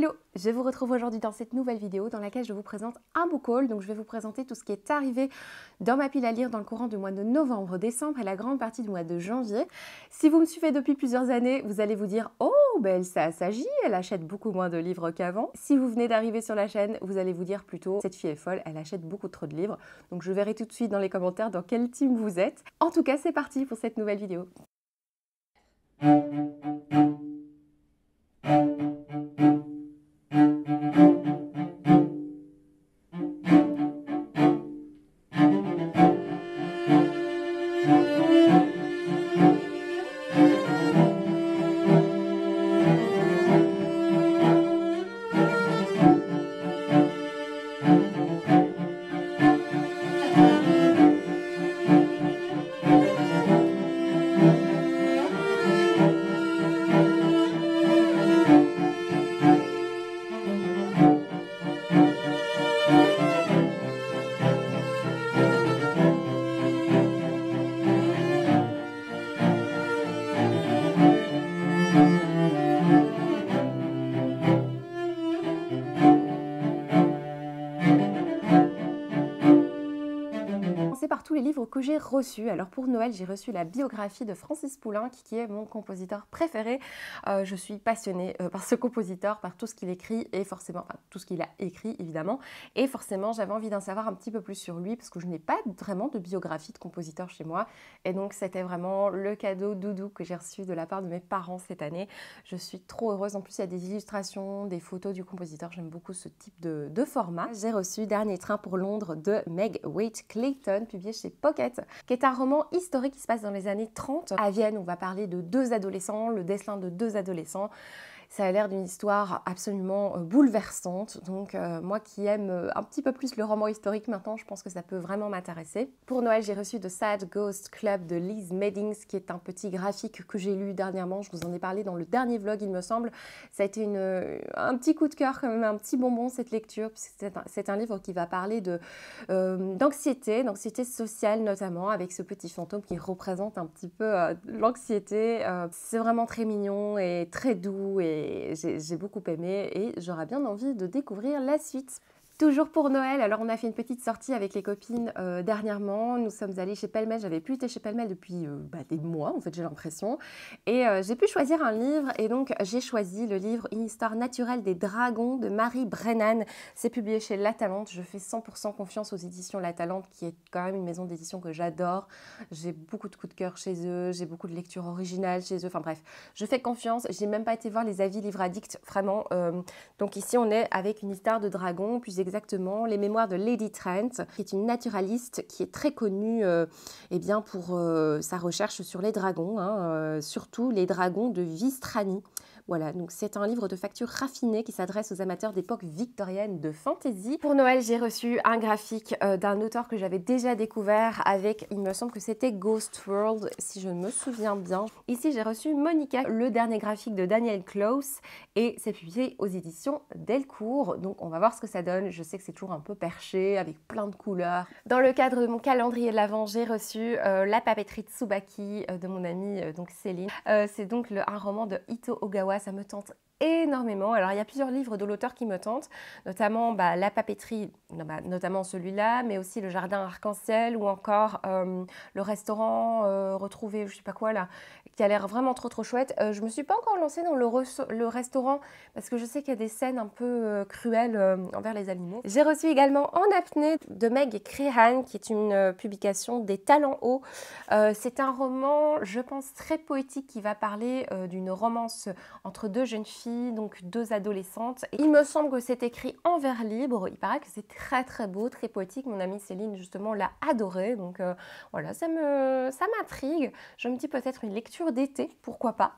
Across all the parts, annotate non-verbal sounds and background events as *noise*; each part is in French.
Hello, je vous retrouve aujourd'hui dans cette nouvelle vidéo dans laquelle je vous présente un book haul. Donc je vais vous présenter tout ce qui est arrivé dans ma pile à lire dans le courant du mois de novembre, décembre et la grande partie du mois de janvier. Si vous me suivez depuis plusieurs années, vous allez vous dire "Oh, belle ben, ça s'agit, elle achète beaucoup moins de livres qu'avant." Si vous venez d'arriver sur la chaîne, vous allez vous dire plutôt "Cette fille est folle, elle achète beaucoup trop de livres." Donc je verrai tout de suite dans les commentaires dans quel team vous êtes. En tout cas, c'est parti pour cette nouvelle vidéo. Música j'ai reçu. Alors pour Noël, j'ai reçu la biographie de Francis poulain qui est mon compositeur préféré. Euh, je suis passionnée euh, par ce compositeur, par tout ce qu'il écrit et forcément, enfin, tout ce qu'il a écrit évidemment. Et forcément, j'avais envie d'en savoir un petit peu plus sur lui parce que je n'ai pas vraiment de biographie de compositeur chez moi. Et donc c'était vraiment le cadeau doudou que j'ai reçu de la part de mes parents cette année. Je suis trop heureuse. En plus, il y a des illustrations, des photos du compositeur. J'aime beaucoup ce type de, format. J'ai reçu Dernier train pour Londres de Meg Waite Clayton, publié chez Pocket qui est un roman historique qui se passe dans les années 30 à Vienne. On va parler de deux adolescents, le destin de deux adolescents ça a l'air d'une histoire absolument euh, bouleversante. Donc euh, moi qui aime euh, un petit peu plus le roman historique maintenant, je pense que ça peut vraiment m'intéresser. Pour Noël, j'ai reçu The Sad Ghost Club de Liz Meddings, qui est un petit graphique que j'ai lu dernièrement. Je vous en ai parlé dans le dernier vlog, il me semble. Ça a été une, un petit coup de cœur, quand même, un petit bonbon cette lecture, c'est un, livre qui va parler d'anxiété, d'anxiété sociale notamment, avec ce petit fantôme qui représente un petit peu l'anxiété. c'est vraiment très mignon et très doux et j'ai beaucoup aimé et j'aurais bien envie de découvrir la suite. Toujours pour Noël, alors on a fait une petite sortie avec les copines euh, dernièrement. Nous sommes allés chez Pelmel, J'avais plus été chez Pelmel depuis euh, bah, des mois, en fait, j'ai l'impression. Et euh, j'ai pu choisir un livre. Et donc, j'ai choisi le livre Une histoire naturelle des dragons de Marie Brennan. C'est publié chez La Talente. Je fais 100% confiance aux éditions La Talente, qui est quand même une maison d'édition que j'adore. J'ai beaucoup de coups de cœur chez eux. J'ai beaucoup de lectures originales chez eux. Enfin bref, je fais confiance. J'ai même pas été voir les avis livre addict, vraiment. donc, ici, on est avec une histoire de dragon, puis exactement, les mémoires de Lady Trent, qui est une naturaliste qui est très connue euh, eh bien pour euh, sa recherche sur les dragons, hein, euh, surtout les dragons de Vistrani. Voilà, donc c'est un livre de facture raffinée qui s'adresse aux amateurs d'époque victorienne de fantasy. Pour Noël, j'ai reçu un graphique euh, d'un auteur que j'avais déjà découvert avec, il me semble que c'était Ghost World, si je me souviens bien. Ici, j'ai reçu Monica, le dernier graphique de Daniel Klaus, et c'est publié aux éditions Delcourt. Donc on va voir ce que ça donne. Je sais que c'est toujours un peu perché, avec plein de couleurs. Dans le cadre de mon calendrier de l'Avent, j'ai reçu euh, La papeterie Tsubaki euh, de mon amie donc Céline. c'est donc un roman de Ito Ogawa ça, me tente énormément. Alors il y a plusieurs livres de l'auteur qui me tentent, notamment bah, La papeterie, bah, notamment celui-là, mais aussi Le jardin arc-en-ciel ou encore euh, Le restaurant euh, retrouvé, je sais pas quoi là, qui a l'air vraiment trop trop chouette. Euh, je me suis pas encore lancée dans le, restaurant parce que je sais qu'il y a des scènes un peu euh, cruelles euh, envers les animaux. J'ai reçu également en apnée de Meg Crehan qui est une euh, publication des talents hauts. C'est un roman, je pense, très poétique qui va parler d'une romance entre deux jeunes filles, donc deux adolescentes. il me semble que c'est écrit en vers libre. Il paraît que c'est très très beau, très poétique. Mon amie Céline justement l'a adoré. Donc voilà, ça me ça m'intrigue. Je me dis peut-être une lecture d'été, pourquoi pas.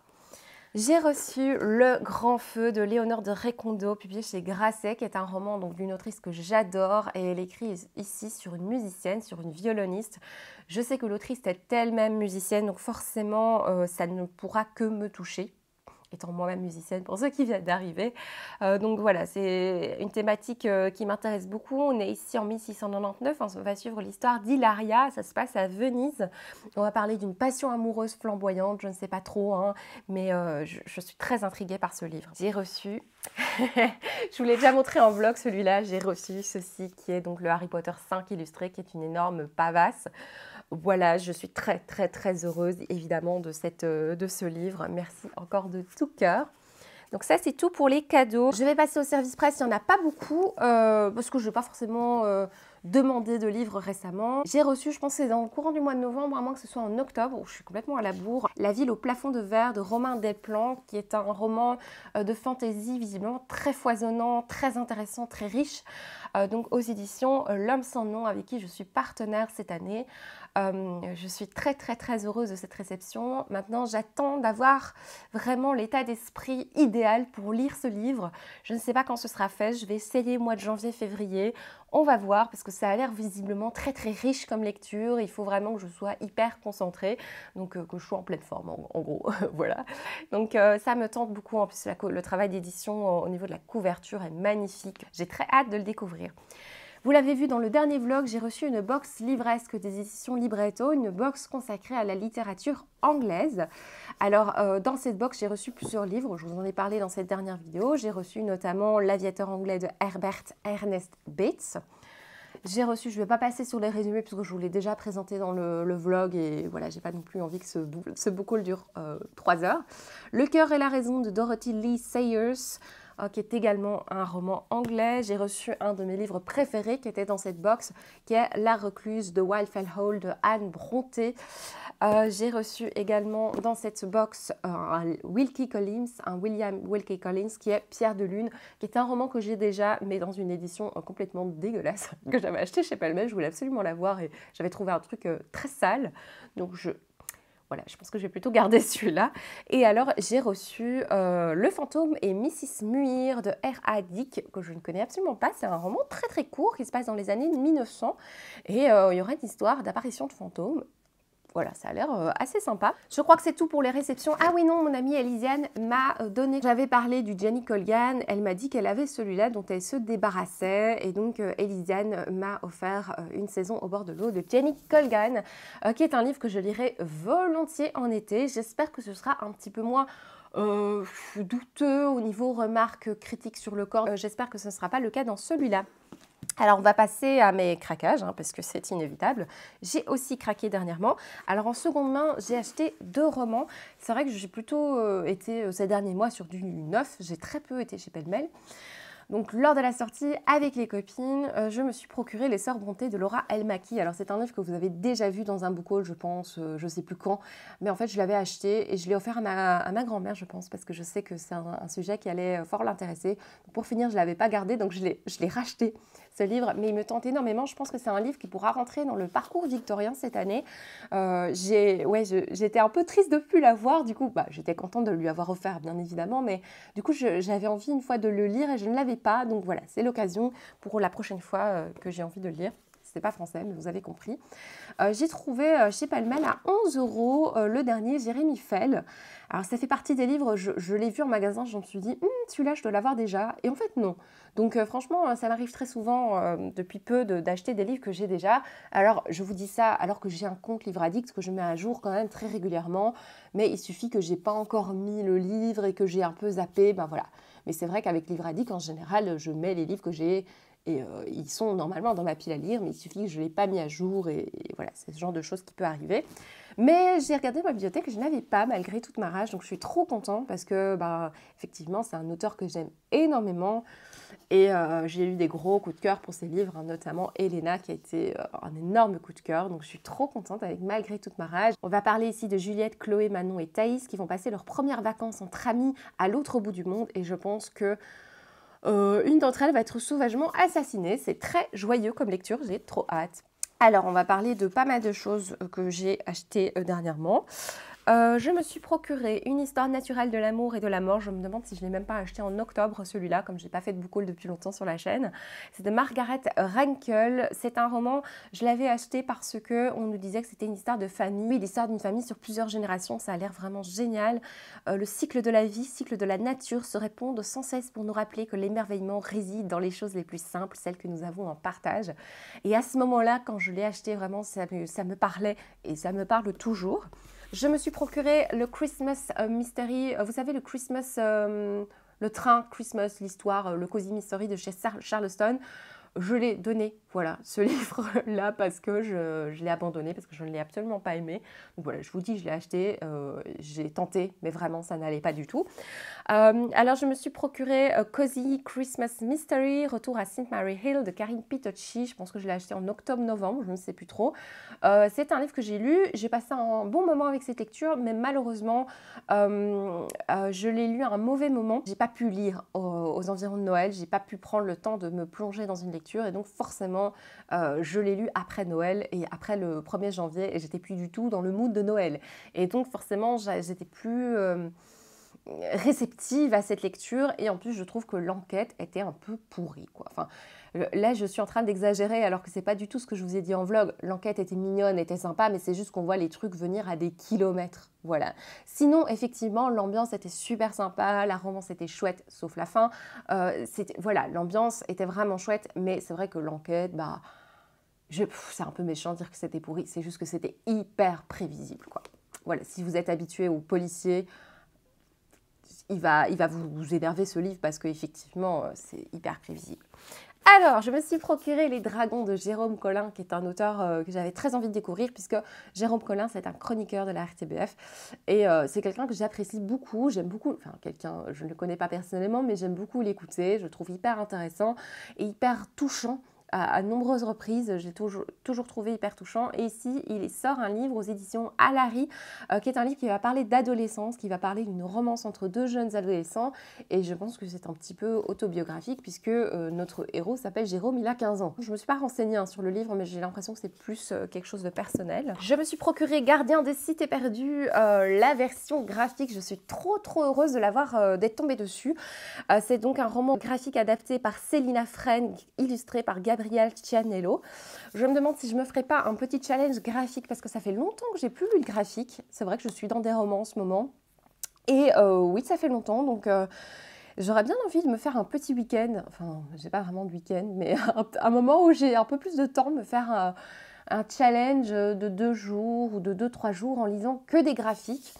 J'ai reçu Le Grand Feu de Léonore de Recondo, publié chez Grasset, qui est un roman d'une autrice que j'adore et elle écrit ici sur une musicienne, sur une violoniste. Je sais que l'autrice est elle-même musicienne, donc forcément euh, ça ne pourra que me toucher étant moi-même musicienne pour ceux qui viennent d'arriver. Euh, donc voilà, c'est une thématique euh, qui m'intéresse beaucoup. On est ici en 1699, hein, on va suivre l'histoire d'Hilaria, ça se passe à Venise. On va parler d'une passion amoureuse flamboyante, je ne sais pas trop, hein, mais euh, je, suis très intriguée par ce livre. J'ai reçu, *laughs* je vous l'ai déjà montré en vlog celui-là, j'ai reçu ceci qui est donc le Harry Potter 5 illustré, qui est une énorme pavasse. Voilà, je suis très très très heureuse évidemment de, cette, de ce livre. Merci encore de tout tout cœur. Donc ça, c'est tout pour les cadeaux. Je vais passer au service presse, il n'y en a pas beaucoup, euh, parce que je n'ai pas forcément euh, demandé de livres récemment. J'ai reçu, je pense c'est dans le courant du mois de novembre, à moins que ce soit en octobre, où je suis complètement à la bourre, La ville au plafond de verre de Romain plans qui est un roman euh, de fantaisie visiblement très foisonnant, très intéressant, très riche, euh, donc aux éditions L'homme sans nom, avec qui je suis partenaire cette année. Euh, je suis très très très heureuse de cette réception. Maintenant, j'attends d'avoir vraiment l'état d'esprit idéal pour lire ce livre. Je ne sais pas quand ce sera fait. Je vais essayer au mois de janvier, février. On va voir parce que ça a l'air visiblement très très riche comme lecture. Il faut vraiment que je sois hyper concentrée, donc euh, que je sois en pleine forme en, gros. *laughs* voilà. Donc euh, ça me tente beaucoup. En plus, le travail d'édition au niveau de la couverture est magnifique. J'ai très hâte de le découvrir. Vous l'avez vu dans le dernier vlog, j'ai reçu une box livresque des éditions Libretto, une box consacrée à la littérature anglaise. Alors, euh, dans cette box, j'ai reçu plusieurs livres, je vous en ai parlé dans cette dernière vidéo. J'ai reçu notamment L'aviateur anglais de Herbert Ernest Bates. J'ai reçu, je ne vais pas passer sur les résumés puisque je vous l'ai déjà présenté dans le, vlog et voilà, j'ai pas non plus envie que ce, boucle dure euh, trois 3 heures. Le cœur et la raison de Dorothy Lee Sayers, Hein, qui est également un roman anglais. J'ai reçu un de mes livres préférés qui était dans cette box, qui est La recluse de Wildfell Hall de Anne Bronté. Euh, j'ai reçu également dans cette box euh, un Wilkie Collins, un William Wilkie Collins qui est Pierre de Lune, qui est un roman que j'ai déjà, mais dans une édition euh, complètement dégueulasse *laughs* que j'avais acheté chez Palmel. Je voulais absolument l'avoir et j'avais trouvé un truc très sale. Donc je voilà, je pense que je vais plutôt garder *laughs* celui-là. Et alors, j'ai reçu euh, Le fantôme et Mrs. Muir de R.A. Dick, que je ne connais absolument pas. C'est un roman très très court qui se passe dans les années 1900. Et euh, il y aurait une histoire d'apparition de fantômes voilà, ça a l'air euh, assez sympa. Je crois que c'est tout pour les réceptions. Ah oui, non, mon amie Elisiane m'a euh, donné. J'avais parlé du Jenny Colgan. Elle m'a dit qu'elle avait celui-là dont elle se débarrassait. Et donc, euh, Elisiane m'a offert une saison au bord de l'eau de Jenny Colgan, qui est un livre que je lirai volontiers en été. J'espère que ce sera un petit peu moins. douteux au niveau remarques, critiques sur le corps. J'espère que ce ne sera pas le cas dans celui-là. Alors, on va passer à mes craquages, hein, parce que c'est inévitable. J'ai aussi craqué dernièrement. Alors, en seconde main, j'ai acheté deux romans. C'est vrai que j'ai plutôt euh, été euh, ces derniers mois sur du neuf. J'ai très peu été chez pêle Donc, lors de la sortie avec les copines, euh, je me suis procuré Les Sœurs Bonté de Laura Elmaki. Alors, c'est un livre que vous avez déjà vu dans un book je pense, je ne sais plus quand. Mais en fait, je l'avais acheté et je l'ai offert à ma, grand-mère, je pense, parce que je sais que c'est un, sujet qui allait fort l'intéresser. Pour finir, je ne l'avais pas gardé, donc je l'ai racheté livre, mais il me tente énormément. Je pense que c'est un livre qui pourra rentrer dans le parcours victorien cette année. Euh, j'ai, ouais, j'étais un peu triste de ne plus l'avoir, du coup, bah, j'étais contente de lui avoir offert, bien évidemment, mais du coup, j'avais envie une fois de le lire et je ne l'avais pas. Donc voilà, c'est l'occasion pour la prochaine fois euh, que j'ai envie de le lire c'était pas français, mais vous avez compris. Euh, j'ai trouvé chez Palmel à 11 euros le dernier Jérémy Fell. Alors ça fait partie des livres, je, l'ai vu en magasin, je me suis dit, hum, celui-là je dois l'avoir déjà. Et en fait non, donc euh, franchement, euh, ça m'arrive très souvent euh, depuis peu d'acheter des livres que j'ai déjà. Alors je vous dis ça alors que j'ai un compte Livre Addict que je mets à jour quand même très régulièrement, mais il suffit que j'ai pas encore mis le livre et que j'ai un peu zappé, ben voilà. Mais c'est vrai qu'avec Livre Addict en général, je mets les livres que j'ai et ils sont normalement dans ma pile à lire, mais il suffit que je ne l'ai pas mis à jour et, voilà, c'est ce genre de choses qui peut arriver. Mais j'ai regardé ma bibliothèque et je n'avais pas malgré toute ma rage, donc je suis trop contente parce que ben, effectivement c'est un auteur que j'aime énormément. Et euh, j'ai eu des gros coups de cœur pour ces livres, hein, notamment Elena qui a été euh, un énorme coup de cœur. Donc je suis trop contente avec Malgré toute ma rage. On va parler ici de Juliette, Chloé, Manon et Thaïs qui vont passer leurs premières vacances entre amis à l'autre bout du monde. Et je pense que euh, une d'entre elles va être sauvagement assassinée. C'est très joyeux comme lecture, j'ai trop hâte. Alors on va parler de pas mal de choses que j'ai achetées dernièrement. Euh, je me suis procuré une histoire naturelle de l'amour et de la mort. Je me demande si je ne l'ai même pas acheté en octobre, celui-là, comme je n'ai pas fait de boucle depuis longtemps sur la chaîne. C'est de Margaret Rankel. C'est un roman, je l'avais acheté parce que on nous disait que c'était une histoire de famille, l'histoire d'une famille sur plusieurs générations. Ça a l'air vraiment génial. Euh, le cycle de la vie, cycle de la nature se répondent sans cesse pour nous rappeler que l'émerveillement réside dans les choses les plus simples, celles que nous avons en partage. Et à ce moment-là, quand je l'ai acheté, vraiment, ça me parlait et ça me parle toujours. Je me suis procuré le Christmas euh, Mystery, euh, vous savez, le Christmas, euh, le train Christmas, l'histoire, le Cozy Mystery de chez Charleston. Je l'ai donné, voilà, ce *laughs* livre-là, parce que je, l'ai abandonné, parce que je ne l'ai absolument pas aimé. Donc voilà, je vous dis, je l'ai acheté, euh, j'ai tenté, mais vraiment, ça n'allait pas du tout. Euh, alors, je me suis procuré euh, Cozy Christmas Mystery, Retour à St. Mary Hill de Karine Pitocci. Je pense que je l'ai acheté en octobre-novembre, je ne sais plus trop. c'est un livre que j'ai lu, j'ai passé un bon moment avec cette lecture, mais malheureusement, je l'ai lu à un mauvais moment. J'ai pas pu lire aux, environs de Noël, j'ai pas pu prendre le temps de me plonger dans une lecture et donc forcément, euh, je l'ai lu après Noël et après le 1er janvier et j'étais plus du tout dans le mood de Noël. Et donc forcément, j'étais plus... Euh, réceptive à cette lecture et en plus je trouve que l'enquête était un peu pourrie quoi. Enfin, euh, là, je suis en train d'exagérer alors que c'est pas du tout ce que je vous ai dit en vlog. L'enquête était mignonne, était sympa, mais c'est juste qu'on voit les trucs venir à des kilomètres. Voilà. Sinon, effectivement, l'ambiance était super sympa, la romance était chouette, sauf la fin. Euh, voilà, l'ambiance était vraiment chouette, mais c'est vrai que l'enquête, bah, c'est un peu méchant de dire que c'était pourri. C'est juste que c'était hyper prévisible, quoi. Voilà, si vous êtes habitué aux policiers, il va, il va vous, vous énerver ce livre parce qu'effectivement, euh, c'est hyper prévisible. Alors, je me suis procuré Les Dragons de Jérôme Collin, qui est un auteur euh, que j'avais très envie de découvrir, puisque Jérôme Collin, c'est un chroniqueur de la RTBF. Et euh, c'est quelqu'un que j'apprécie beaucoup. J'aime beaucoup, enfin, quelqu'un, je ne le connais pas personnellement, mais j'aime beaucoup l'écouter. Je le trouve hyper intéressant et hyper touchant à, nombreuses reprises. J'ai toujours, toujours trouvé hyper touchant. Et ici, il sort un livre aux éditions Alary, euh, qui est un livre qui va parler d'adolescence, qui va parler d'une romance entre deux jeunes adolescents. Et je pense que c'est un petit peu autobiographique, puisque euh, notre héros s'appelle Jérôme, il a 15 ans. Je ne me suis pas renseignée hein, sur le livre, mais j'ai l'impression que c'est plus euh, quelque chose de personnel. Je me suis procuré Gardien des cités perdues, la version graphique. Je suis trop, trop heureuse de l'avoir, d'être tombée dessus. c'est donc un roman graphique adapté par Célina Frenk, illustré par Gabriel Gabriel Cianello. Je me demande si je me ferai pas un petit challenge graphique parce que ça fait longtemps que j'ai plus lu de graphique. C'est vrai que je suis dans des romans en ce moment. Et euh, oui, ça fait longtemps, donc euh, j'aurais bien envie de me faire un petit week-end. Enfin, j'ai pas vraiment de week-end, mais *laughs* un, moment où j'ai un peu plus de temps, me faire un, challenge de deux jours ou de deux trois jours en lisant que des graphiques.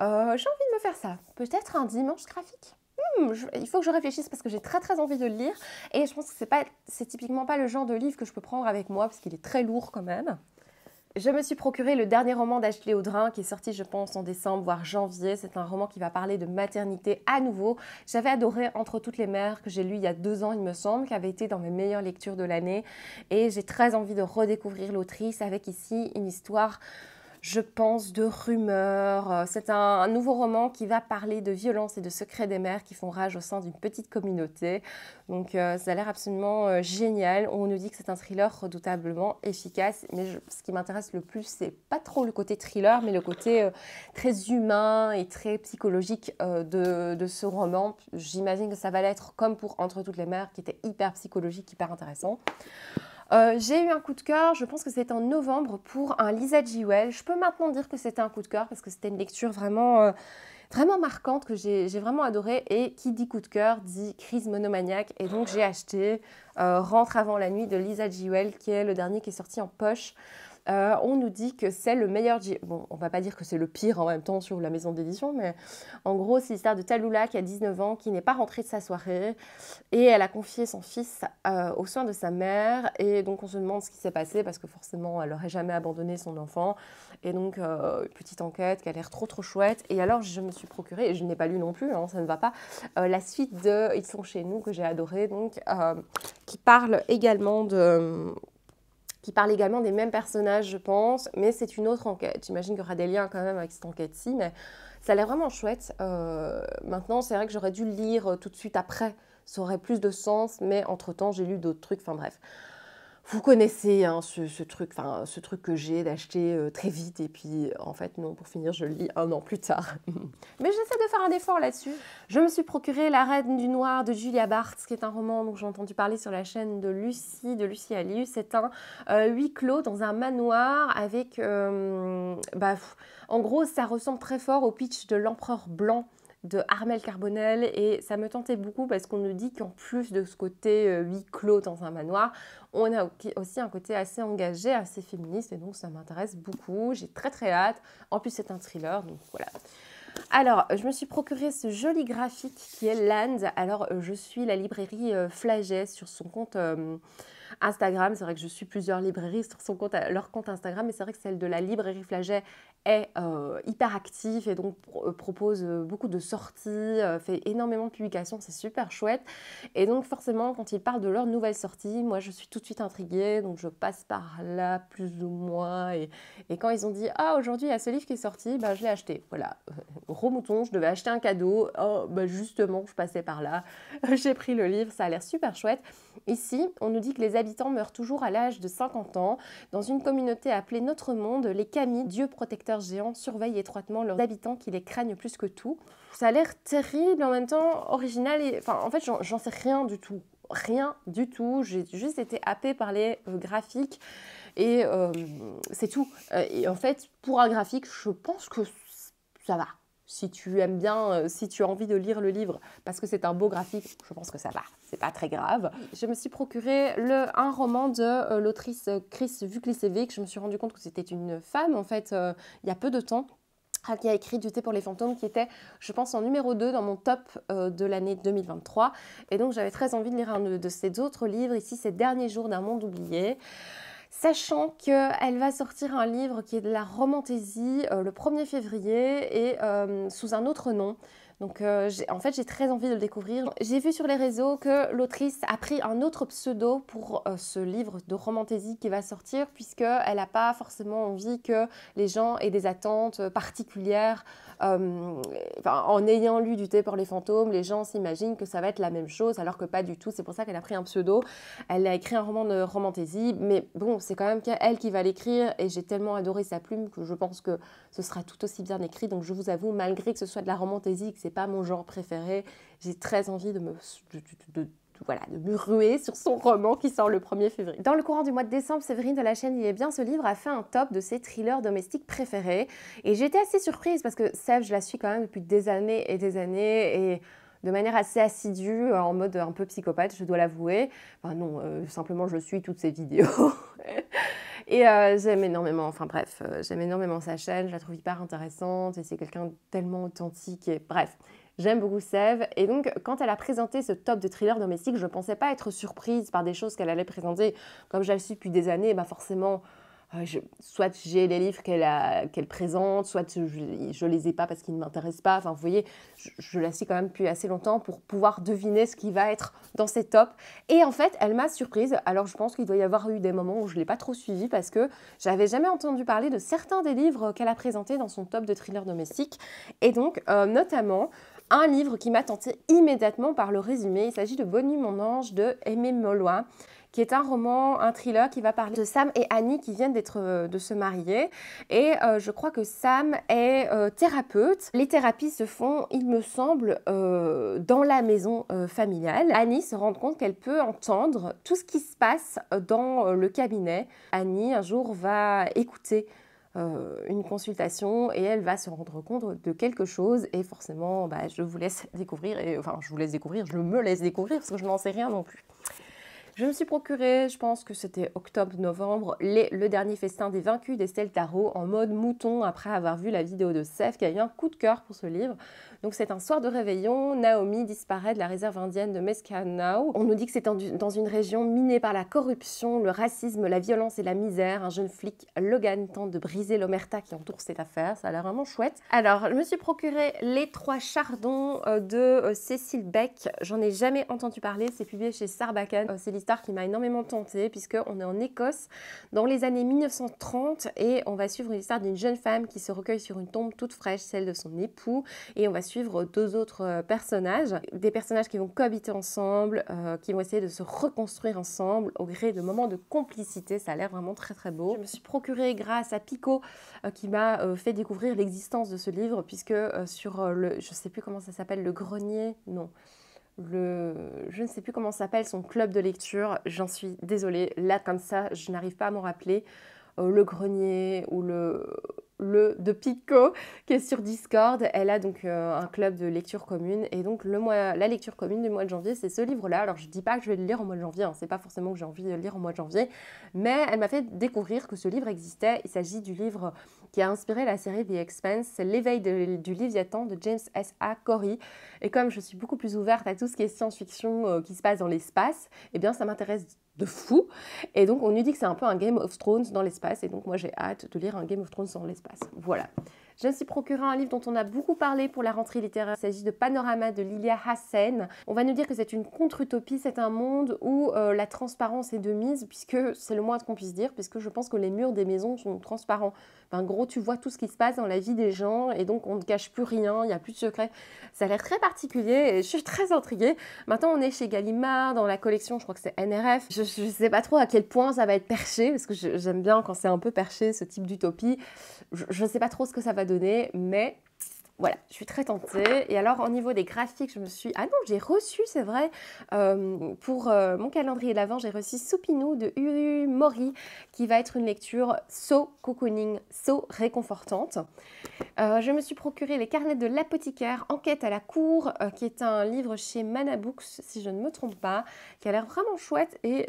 Euh, j'ai envie de me faire ça. Peut-être un dimanche graphique. Hmm, il faut que je réfléchisse parce que j'ai très très envie de le lire. Et je pense que c'est pas, c'est typiquement pas le genre de livre que je peux prendre avec moi parce qu'il est très lourd quand même. Je me suis procuré le dernier roman d'Ashley Audrin qui est sorti, je pense, en décembre, voire janvier. C'est un roman qui va parler de maternité à nouveau. J'avais adoré Entre toutes les mères que j'ai lu il y a deux ans, il me semble, qui avait été dans mes meilleures lectures de l'année. Et j'ai très envie de redécouvrir l'autrice avec ici une histoire je pense, de rumeurs. Euh, c'est un, nouveau roman qui va parler de violence et de secrets des mères qui font rage au sein d'une petite communauté. Donc euh, ça a l'air absolument euh, génial. On nous dit que c'est un thriller redoutablement efficace, mais ce qui m'intéresse le plus, c'est pas trop le côté thriller, mais le côté très humain et très psychologique de, de, ce roman. J'imagine que ça va l'être comme pour Entre toutes les mères, qui était hyper psychologique, hyper intéressant. Euh, j'ai eu un coup de cœur, je pense que c'était en novembre, pour un Lisa Jewell. Je peux maintenant dire que c'était un coup de cœur parce que c'était une lecture vraiment, euh, vraiment marquante que j'ai vraiment adorée. Et qui dit coup de cœur dit crise monomaniaque. Et donc j'ai acheté euh, Rentre avant la nuit de Lisa Jewell, qui est le dernier qui est sorti en poche. Euh, on nous dit que c'est le meilleur Bon, on va pas dire que c'est le pire en même temps sur la maison d'édition, mais en gros, c'est l'histoire de Talula qui a 19 ans, qui n'est pas rentrée de sa soirée, et elle a confié son fils euh, aux soins de sa mère, et donc on se demande ce qui s'est passé, parce que forcément, elle n'aurait jamais abandonné son enfant, et donc, euh, petite enquête qui a l'air trop trop chouette, et alors je me suis procurée, et je n'ai pas lu non plus, hein, ça ne va pas, la suite de Ils sont chez nous, que j'ai adoré, donc, qui parle également de qui parle également des mêmes personnages, je pense, mais c'est une autre enquête. J'imagine qu'il y aura des liens quand même avec cette enquête-ci, mais ça a l'air vraiment chouette. Euh, maintenant, c'est vrai que j'aurais dû le lire tout de suite après. Ça aurait plus de sens, mais entre-temps, j'ai lu d'autres trucs, enfin bref vous connaissez hein, ce, truc, enfin ce truc que j'ai d'acheter euh, très vite et puis euh, en fait non, pour finir je lis un an plus tard. *laughs* Mais j'essaie de faire un effort là-dessus. Je me suis procuré La Reine du Noir de Julia Bartz, qui est un roman dont j'ai entendu parler sur la chaîne de Lucie, de Lucie Alius. C'est un euh, huis clos dans un manoir avec, bah, en gros ça ressemble très fort au pitch de l'Empereur Blanc de Armel Carbonel et ça me tentait beaucoup parce qu'on nous dit qu'en plus de ce côté euh, huis clos dans un manoir, on a aussi un côté assez engagé, assez féministe et donc ça m'intéresse beaucoup, j'ai très très hâte. En plus c'est un thriller donc voilà. Alors, je me suis procuré ce joli graphique qui est Land. Alors, euh, je suis la librairie euh, Flaget sur son compte Instagram. C'est vrai que je suis plusieurs librairies sur son compte, leur compte Instagram, mais c'est vrai que celle de la librairie Flaget, est euh, hyper actif et donc euh, propose euh, beaucoup de sorties, fait énormément de publications, c'est super chouette. Et donc forcément, quand ils parlent de leur nouvelle sortie, moi je suis tout de suite intriguée, donc je passe par là plus ou moins. Et, et quand ils ont dit ah aujourd'hui il y a ce livre qui est sorti, ben, je l'ai acheté. Voilà, *laughs* gros mouton, je devais acheter un cadeau, oh, ben, justement je passais par là, *laughs* j'ai pris le livre, ça a l'air super chouette. Ici, on nous dit que les habitants meurent toujours à l'âge de 50 ans. Dans une communauté appelée Notre Monde, les Camis Dieu protecteur géants surveillent étroitement leurs habitants qui les craignent plus que tout. Ça a l'air terrible, en même temps original. Et... Enfin, en fait, j'en sais rien du tout. Rien du tout. J'ai juste été happée par les euh, graphiques et euh, c'est tout. Euh, et en fait, pour un graphique, je pense que ça va si tu aimes bien, euh, si tu as envie de lire le livre parce que c'est un beau graphique, je pense que ça va, c'est pas très grave. Je me suis procuré le, un roman de euh, l'autrice euh, Chris Vuklicevic. Je me suis rendu compte que c'était une femme en fait il y a peu de temps qui a écrit Du thé pour les fantômes, qui était, je pense, en numéro 2 dans mon top de l'année 2023. Et donc, j'avais très envie de lire un de, ses autres livres, ici, ces derniers jours d'un monde oublié sachant qu'elle va sortir un livre qui est de la romantésie euh, le 1er février et euh, sous un autre nom. Donc euh, en fait j'ai très envie de le découvrir. J'ai vu sur les réseaux que l'autrice a pris un autre pseudo pour ce livre de romantésie qui va sortir puisqu'elle n'a pas forcément envie que les gens aient des attentes particulières euh, en ayant lu du thé pour les fantômes, les gens s'imaginent que ça va être la même chose, alors que pas du tout. C'est pour ça qu'elle a pris un pseudo. Elle a écrit un roman de romantaisie, mais bon, c'est quand même elle qui va l'écrire, et j'ai tellement adoré sa plume que je pense que ce sera tout aussi bien écrit. Donc je vous avoue, malgré que ce soit de la romantaisie, que c'est pas mon genre préféré, j'ai très envie de me de, voilà, de me ruer sur son roman qui sort le 1er février. Dans le courant du mois de décembre, Séverine de la chaîne Il est bien ce livre a fait un top de ses thrillers domestiques préférés. Et j'étais assez surprise parce que Sèvres, je la suis quand même depuis des années et des années. Et de manière assez assidue, euh, en mode un peu psychopathe, je dois l'avouer. Enfin non, euh, simplement je suis toutes ses vidéos. *laughs* et euh, j'aime énormément, enfin bref, j'aime énormément sa chaîne, je la trouve hyper intéressante et c'est quelqu'un tellement authentique et bref. J'aime beaucoup Sève. Et donc, quand elle a présenté ce top de thriller domestique, je ne pensais pas être surprise par des choses qu'elle allait présenter. Comme je le suis depuis des années, bah forcément, euh, soit j'ai les livres qu'elle présente, soit je, ne les ai pas parce qu'ils ne m'intéressent pas. Enfin, vous voyez, je, la suis quand même depuis assez longtemps pour pouvoir deviner ce qui va être dans ses tops. Et en fait, elle m'a surprise. Alors, je pense qu'il doit y avoir eu des moments où je ne l'ai pas trop suivie parce que j'avais jamais entendu parler de certains des livres qu'elle a présentés dans son top de thriller domestique. Et donc, euh, notamment, un livre qui m'a tenté immédiatement par le résumé. Il s'agit de Bonnie mon ange de Aimé Molloy qui est un roman, un thriller qui va parler de Sam et Annie qui viennent d'être euh, de se marier. Et euh, je crois que Sam est euh, thérapeute. Les thérapies se font, il me semble, dans la maison familiale. Annie se rend compte qu'elle peut entendre tout ce qui se passe dans le cabinet. Annie un jour va écouter euh, une consultation et elle va se rendre compte de quelque chose et forcément bah, je vous laisse découvrir et enfin je vous laisse découvrir, je me laisse découvrir parce que je n'en sais rien non plus. Je me suis procuré, je pense que c'était octobre-novembre, le dernier festin des vaincus d'Estelle Tarot en mode mouton après avoir vu la vidéo de Seth qui a eu un coup de cœur pour ce livre. Donc c'est un soir de réveillon, Naomi disparaît de la réserve indienne de Mescanao. On nous dit que c'est dans une région minée par la corruption, le racisme, la violence et la misère. Un jeune flic, Logan, tente de briser l'omerta qui entoure cette affaire. Ça a l'air vraiment chouette. Alors, je me suis procuré Les Trois Chardons euh, de euh, Cécile Beck. J'en ai jamais entendu parler. C'est publié chez Sarbacane. Euh, c'est histoire qui m'a énormément tentée, puisqu'on est en Écosse dans les années 1930 et on va suivre l'histoire d'une jeune femme qui se recueille sur une tombe toute fraîche, celle de son époux, et on va suivre deux autres euh, personnages, des personnages qui vont cohabiter ensemble, euh, qui vont essayer de se reconstruire ensemble au gré de moments de complicité. Ça a l'air vraiment très très beau. Je me suis procuré grâce à Pico euh, qui m'a fait découvrir l'existence de ce livre, puisque sur le, je sais plus comment ça s'appelle, le grenier, non le, je ne sais plus comment s'appelle son club de lecture, j'en suis désolée, là comme ça je n'arrive pas à m'en rappeler. Euh, le grenier ou le, le de Pico *laughs* qui est sur Discord. Elle a donc euh, un club de lecture commune et donc le mois, la lecture commune du mois de janvier, c'est ce livre-là. Alors je dis pas que je vais le lire au mois de janvier, hein. c'est pas forcément que j'ai envie de le lire au mois de janvier, mais elle m'a fait découvrir que ce livre existait. Il s'agit du livre qui a inspiré la série The Expanse, L'éveil du Léviathan de James S. A. Corey. Et comme je suis beaucoup plus ouverte à tout ce qui est science-fiction euh, qui se passe dans l'espace, eh bien ça m'intéresse de fou. Et donc on nous dit que c'est un peu un Game of Thrones dans l'espace. Et donc moi j'ai hâte de lire un Game of Thrones dans l'espace. Voilà. Je me suis procuré un livre dont on a beaucoup parlé pour la rentrée littéraire. Il s'agit de Panorama de Lilia Hassen. On va nous dire que c'est une contre-utopie, c'est un monde où euh, la transparence est de mise, puisque c'est le moins qu'on puisse dire, puisque je pense que les murs des maisons sont transparents. En gros, tu vois tout ce qui se passe dans la vie des gens, et donc on ne cache plus rien, il n'y a plus de secret. Ça a l'air très particulier, et je suis très intriguée. Maintenant, on est chez Gallimard, dans la collection, je crois que c'est NRF. Je ne sais pas trop à quel point ça va être perché, parce que j'aime bien quand c'est un peu perché, ce type d'utopie. Je ne sais pas trop ce que ça va donné, mais voilà, je suis très tentée. Et alors, au niveau des graphiques, je me suis... Ah non, j'ai reçu, c'est vrai, euh, pour euh, mon calendrier de d'avant, j'ai reçu Soupinou de Uru Mori, qui va être une lecture so cocooning, so réconfortante. Euh, je me suis procuré les carnets de l'apothicaire, Enquête à la cour, qui est un livre chez Manabooks si je ne me trompe pas, qui a l'air vraiment chouette. Et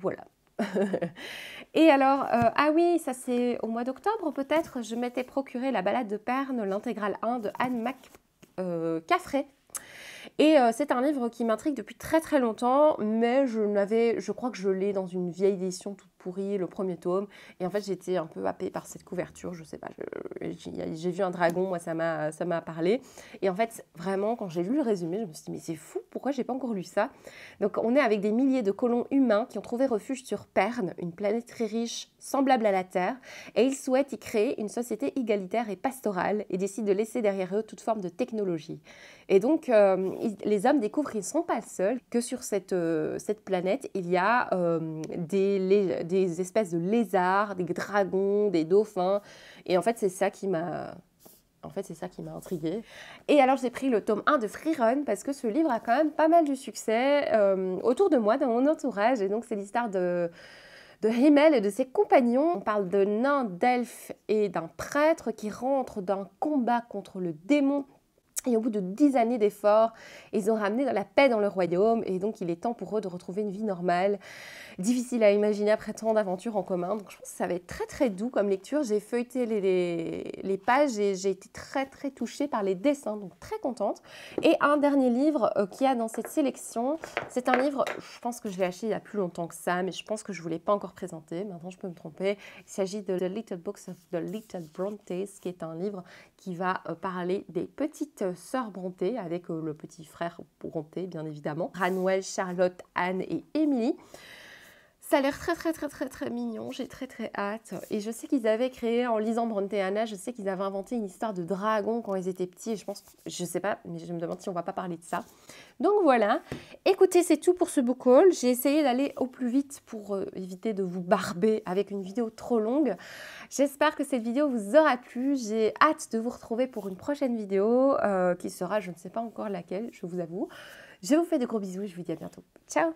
voilà, *laughs* et alors, euh, ah oui, ça c'est au mois d'octobre peut-être, je m'étais procuré la balade de Perne, l'intégrale 1 de Anne Mac euh, Et euh, c'est un livre qui m'intrigue depuis très très longtemps, mais je n'avais, je crois que je l'ai dans une vieille édition toute pourri, le premier tome. Et en fait, j'étais un peu happée par cette couverture, je sais pas. J'ai vu un dragon, moi, ça m'a parlé. Et en fait, vraiment, quand j'ai lu le résumé, je me suis dit, mais c'est fou, pourquoi j'ai pas encore lu ça Donc, on est avec des milliers de colons humains qui ont trouvé refuge sur Perne, une planète très riche, semblable à la Terre, et ils souhaitent y créer une société égalitaire et pastorale et décident de laisser derrière eux toute forme de technologie. Et donc, euh, les hommes découvrent qu'ils ne sont pas seuls, que sur cette, euh, cette planète, il y a euh, des, des espèces de lézards, des dragons, des dauphins. Et en fait, c'est ça qui m'a en fait, c'est ça qui m'a intriguée. Et alors, j'ai pris le tome 1 de Free Run parce que ce livre a quand même pas mal de succès euh, autour de moi, dans mon entourage. Et donc, c'est l'histoire de, de Himmel et de ses compagnons. On parle de nains, d'elfes et d'un prêtre qui rentre un combat contre le démon et au bout de dix années d'efforts, ils ont ramené la paix dans leur royaume et donc il est temps pour eux de retrouver une vie normale. Difficile à imaginer après tant d'aventures en commun. Donc je pense que ça va être très très doux comme lecture. J'ai feuilleté les, les, pages et j'ai été très très touchée par les dessins, donc très contente. Et un dernier livre qui euh, qu'il y a dans cette sélection, c'est un livre, je pense que je l'ai acheté il y a plus longtemps que ça, mais je pense que je ne vous l'ai pas encore présenté. Maintenant je peux me tromper. Il s'agit de The Little Books of the Little Brontes, qui est un livre qui va euh, parler des petites sœur Bronté, avec euh, le petit frère Bronté, bien évidemment, Ranwell, Charlotte, Anne et Émilie. Ça a l'air très très très très très mignon, j'ai très très hâte. Et je sais qu'ils avaient créé, en lisant Bronte je sais qu'ils avaient inventé une histoire de dragon quand ils étaient petits. je pense, je sais pas, mais je me demande si on va pas parler de ça. Donc voilà, écoutez, c'est tout pour ce book haul. J'ai essayé d'aller au plus vite pour euh, éviter de vous barber avec une vidéo trop longue. J'espère que cette vidéo vous aura plu. J'ai hâte de vous retrouver pour une prochaine vidéo euh, qui sera, je ne sais pas encore laquelle, je vous avoue. Je vous fais de gros bisous et je vous dis à bientôt. Ciao